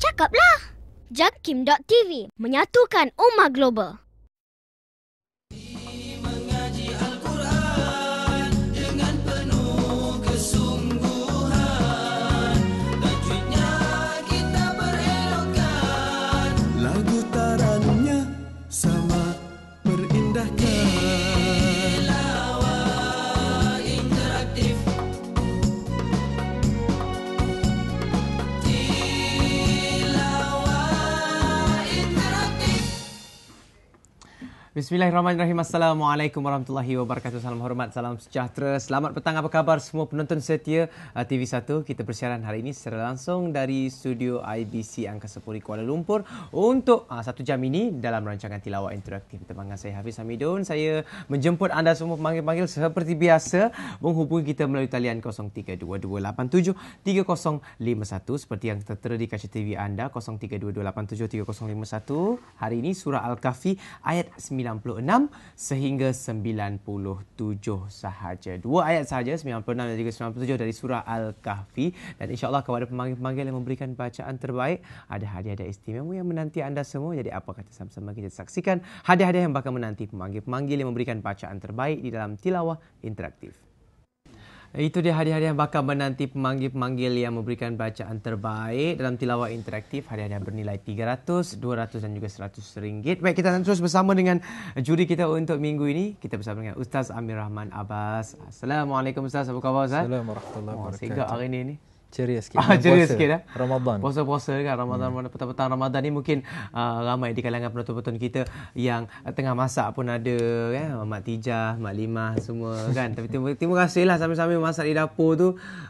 Cakaplah. Jakim.tv menyatukan umat global. Bismillahirrahmanirrahim. Assalamualaikum warahmatullahi wabarakatuh. Salam hormat, salam sejahtera. Selamat petang. Apa khabar semua penonton setia uh, TV1? Kita bersiaran hari ini secara langsung dari studio IBC Angkasa Puri Kuala Lumpur untuk uh, satu jam ini dalam rancangan tilawah Interaktif. Temangan saya Hafiz Hamidun. Saya menjemput anda semua panggil-panggil seperti biasa menghubungi kita melalui talian 0322873051 seperti yang tertera di kaca TV anda 0322873051. Hari ini surah Al-Kahfi ayat 9 96 sehingga 97 sahaja. Dua ayat sahaja, 96 dan juga 97 dari surah Al-Kahfi. Dan insyaAllah kepada pemanggil-pemanggil yang memberikan bacaan terbaik, ada hadiah-hadiah istimewa yang menanti anda semua. Jadi apa kata sama-sama kita saksikan hadiah-hadiah yang bakal menanti pemanggil-pemanggil yang memberikan bacaan terbaik di dalam tilawah interaktif. Itu dia hari-hari yang bakal menanti pemanggil-pemanggil yang memberikan bacaan terbaik dalam tilawah interaktif. Hari-hari yang bernilai RM300, RM200 dan juga RM100. Baik, kita akan terus bersama dengan juri kita untuk minggu ini. Kita bersama dengan Ustaz Amir Rahman Abbas. Assalamualaikum Ustaz, apa khabar Ustaz? Assalamualaikum warahmatullahi wabarakatuh. Oh, Sehingga hari ini ni ceria sikit. Ah, ceria puasa. sikit eh? Ramadan. Puasa-puasa kan Ramadan hmm. petang-petang Ramadan ni mungkin uh, ramai di kalangan penonton-penonton kita yang tengah masak pun ada kan eh? Mak Tijah, Mak Limah semua kan. Tapi terima, terima lah, sambil-sambil masak di dapur tu.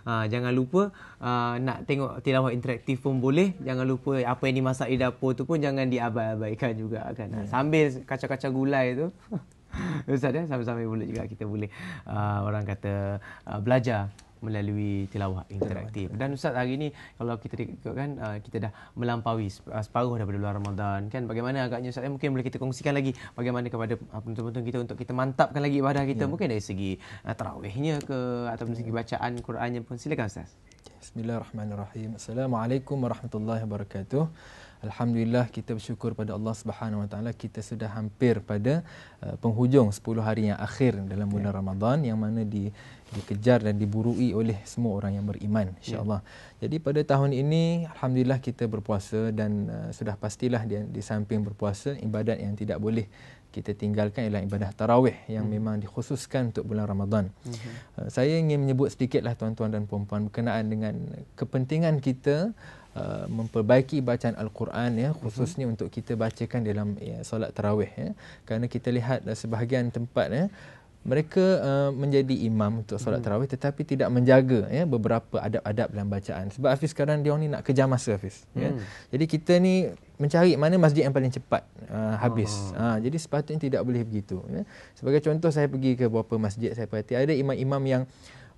Uh, jangan lupa uh, nak tengok tilawah interaktif pun boleh. Jangan lupa apa yang dimasak di dapur tu pun jangan diabaikan juga kan. Hmm. Sambil kacau-kacau gulai tu. Ustaz ya, sambil-sambil boleh juga kita boleh uh, orang kata uh, belajar melalui tilawah interaktif. Dan Ustaz hari ini kalau kita ikutkan uh, eh, kita dah melampaui eh, separuh daripada bulan Ramadan kan. Bagaimana agaknya Ustaz eh, mungkin boleh kita kongsikan lagi bagaimana kepada uh, penonton-penonton kita untuk kita mantapkan lagi ibadah kita ya. mungkin dari segi uh, tarawihnya ke ataupun dari segi ya. bacaan Qurannya pun silakan Ustaz. Bismillahirrahmanirrahim. Assalamualaikum warahmatullahi wabarakatuh. Alhamdulillah kita bersyukur pada Allah Subhanahu Wa Taala kita sudah hampir pada uh, penghujung 10 hari yang akhir dalam bulan okay. Ya. Ramadan yang mana di dikejar dan diburui oleh semua orang yang beriman insyaallah. Yeah. Jadi pada tahun ini alhamdulillah kita berpuasa dan uh, sudah pastilah di, di samping berpuasa ibadat yang tidak boleh kita tinggalkan ialah ibadah tarawih yang hmm. memang dikhususkan untuk bulan Ramadan. Hmm. Saya ingin menyebut sedikitlah tuan-tuan dan puan-puan berkenaan dengan kepentingan kita Uh, memperbaiki bacaan Al-Quran ya mhm. khususnya uh-huh. untuk kita bacakan dalam ya, solat tarawih ya kerana kita lihat uh, sebahagian tempat ya mereka uh, menjadi imam untuk solat hmm. tarawih tetapi tidak menjaga ya beberapa adab-adab dalam bacaan sebab Hafiz sekarang dia ni nak kejar masa Hafiz ya. hmm. ya jadi kita ni mencari mana masjid yang paling cepat uh, habis oh. ha, jadi sepatutnya tidak boleh begitu ya sebagai contoh saya pergi ke beberapa masjid saya perhati ada imam-imam yang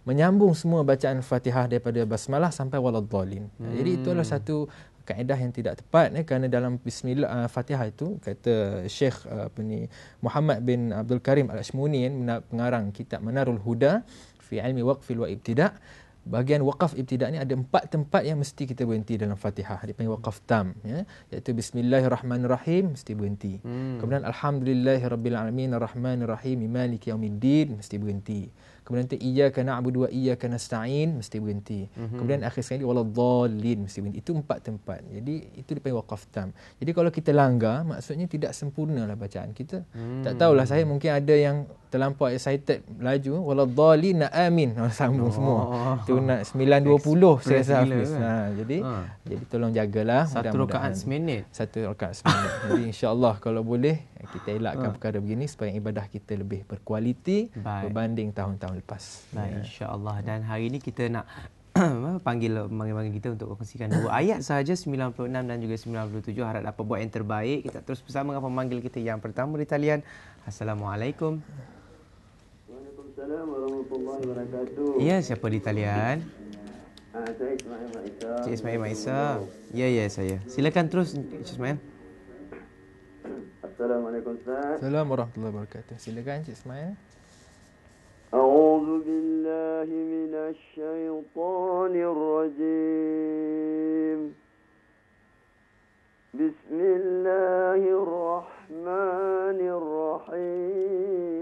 menyambung semua bacaan Fatihah daripada basmalah sampai waladhdallin hmm. jadi itu adalah satu kaedah yang tidak tepat eh, kerana dalam bismillah uh, Fatihah itu kata Sheikh ah, apa ni Muhammad bin Abdul Karim Al-Asmuni eh, pengarang kitab Manarul Huda fi ilmi waqfil wa ibtida' bahagian wakaf ibtidak ni ada empat tempat yang mesti kita berhenti dalam fatihah dia panggil wakaf tam ya. iaitu bismillahirrahmanirrahim mesti berhenti hmm. kemudian alhamdulillahirrabbilalamin arrahmanirrahim imaliki yaumiddin mesti berhenti kemudian nanti Abu dua iya iyyaka nasta'in mesti berhenti mm-hmm. kemudian akhir sekali waladhdallin mesti berhenti itu empat tempat jadi itu dipanggil wakaf tam jadi kalau kita langgar maksudnya tidak sempurna lah bacaan kita mm-hmm. tak tahulah saya mungkin ada yang terlampau excited laju nak amin oh, sambung oh. semua tu nak 9.20 saya rasa habis kan? ha, jadi ha. jadi tolong jagalah satu rakaat seminit satu rakaat seminit jadi insyaallah kalau boleh Eh, kita elakkan uh. perkara begini supaya ibadah kita lebih berkualiti Baik. berbanding tahun-tahun lepas. Baik, yeah. insya-Allah. Dan hari ini kita nak panggil panggil kita untuk kongsikan dua ayat sahaja 96 dan juga 97 harap dapat buat yang terbaik. Kita terus bersama dengan pemanggil kita yang pertama di talian. Assalamualaikum. Waalaikumsalam warahmatullahi wabarakatuh. Ya, siapa di talian? Ah, saya Ismail Maisa. Cik Ismail Maisa. Ya, ya saya. Silakan terus Cik Ismail. Assalamualaikum Ustaz. Assalamualaikum warahmatullahi wabarakatuh. Silakan Cik Ismail. A'udzu billahi minasy syaithanir rajim. Bismillahirrahmanirrahim.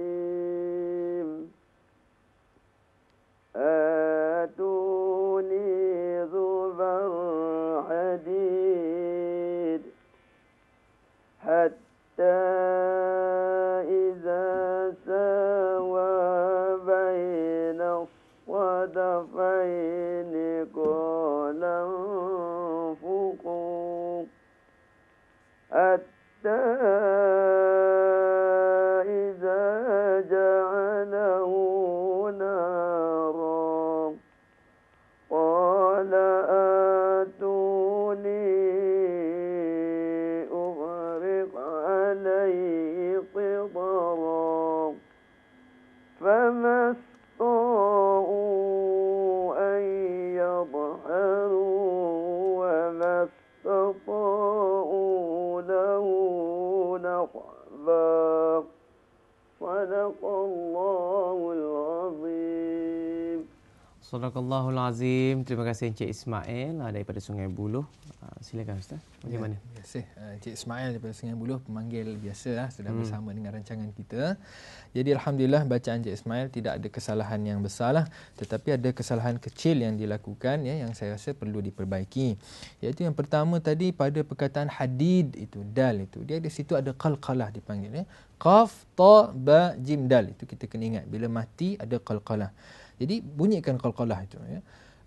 Sadaqallahul Azim. Terima kasih Encik Ismail ah, daripada Sungai Buloh. Ah, silakan Ustaz. Bagaimana? Ya, terima kasih. Eh, Encik Ismail daripada Sungai Buloh. pemanggil biasa sedang hmm. bersama dengan rancangan kita. Jadi Alhamdulillah bacaan Encik Ismail tidak ada kesalahan yang besar Tetapi ada kesalahan kecil yang dilakukan ya, yang saya rasa perlu diperbaiki. Iaitu yang pertama tadi pada perkataan hadid itu, dal itu. Dia di situ ada qalqalah dipanggil. Ya. Qaf, ta, ba, jim, dal. Itu kita kena ingat. Bila mati ada qalqalah. Jadi bunyikan qalqalah itu ya.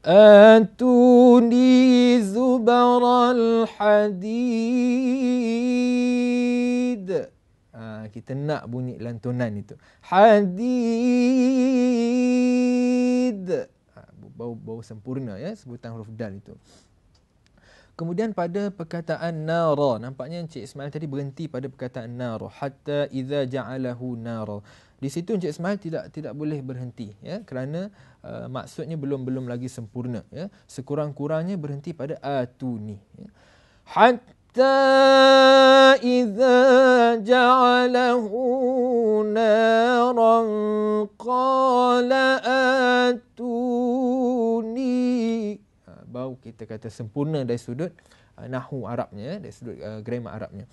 Atuni zubaral hadid. Ha, kita nak bunyi lantunan itu. Hadid. Ha, bau, bau sempurna ya sebutan huruf dal itu. Kemudian pada perkataan nara, nampaknya Encik Ismail tadi berhenti pada perkataan nara. Hatta iza ja'alahu nara. Di situ Encik Ismail tidak tidak boleh berhenti ya kerana uh, maksudnya belum belum lagi sempurna ya sekurang-kurangnya berhenti pada atuni ya. hatta idza ja'alahu naran qala atuni baru kita kata sempurna dari sudut uh, nahu Arabnya, dari sudut uh, grammar Arabnya.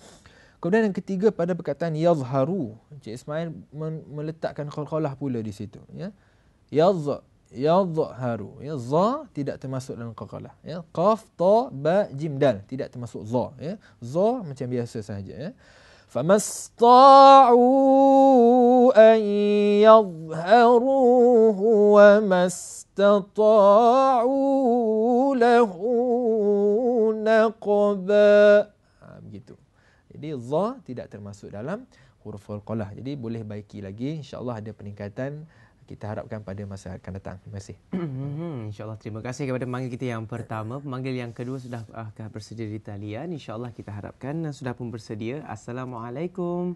Kemudian yang ketiga pada perkataan yazharu, Encik Ismail men- meletakkan qalqalah pula di situ, ya. Yaz yazharu. Ya za tidak termasuk dalam qalqalah, ya. Qaf ta ba jim dal tidak termasuk za, ya. Za macam biasa saja, ya. فما استطاعوا أن يظهروه وما استطاعوا له نقبا ha, begitu. Jadi za tidak termasuk dalam huruf qalah. Jadi boleh baiki lagi insya-Allah ada peningkatan kita harapkan pada masa akan datang. Terima kasih. Hmm, InsyaAllah terima kasih kepada pemanggil kita yang pertama. Pemanggil yang kedua sudah ah, bersedia di talian. InsyaAllah kita harapkan sudah pun bersedia. Assalamualaikum.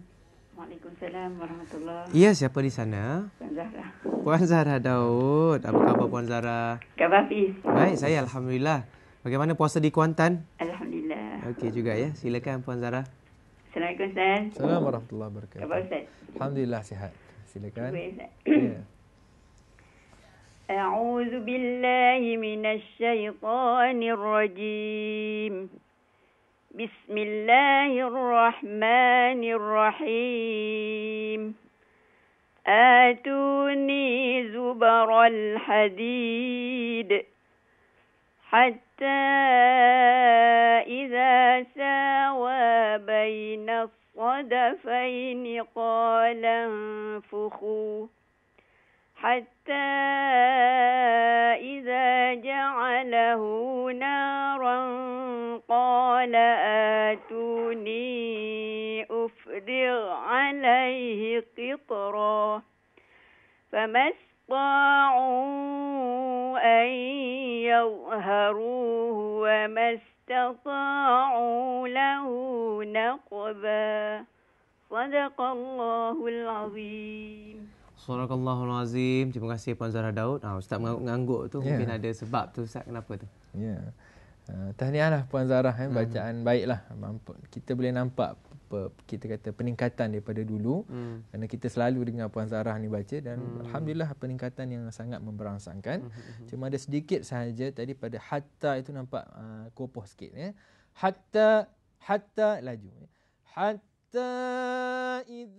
Waalaikumsalam warahmatullahi Ya, siapa di sana? Puan Zahra. Puan Zahra Daud. Apa khabar Puan Zahra? Khabar Baik, saya Alhamdulillah. Bagaimana puasa di Kuantan? Alhamdulillah. Okey juga ya. Silakan Puan Zahra. Assalamualaikum Ustaz. Assalamualaikum warahmatullahi wabarakatuh. Khabar Ustaz. Alhamdulillah sihat. Silakan. Ya. أعوذ بالله من الشيطان الرجيم بسم الله الرحمن الرحيم آتوني زبر الحديد حتى إذا ساوى بين الصدفين قال انفخوا حتى إذا جعله نارا قال آتوني أفرغ عليه قطرا فما استطاعوا أن يظهروه وما استطاعوا له نقبا صدق الله العظيم Subhanakallahul azim. Terima kasih Puan Zara Daud. Ah, Ustaz mengangguk tu yeah. mungkin ada sebab tu Ustaz kenapa tu. Ya. Yeah. Uh, tahniahlah Puan Zara eh. Hmm. bacaan mm. baiklah. Mampu. Kita boleh nampak kita kata peningkatan daripada dulu hmm. kerana kita selalu dengar puan Zarah ni baca dan hmm. alhamdulillah peningkatan yang sangat memberangsangkan hmm. hmm, hmm. cuma ada sedikit sahaja tadi pada hatta itu nampak uh, kopoh sikit ya hatta hatta laju ya. hatta id-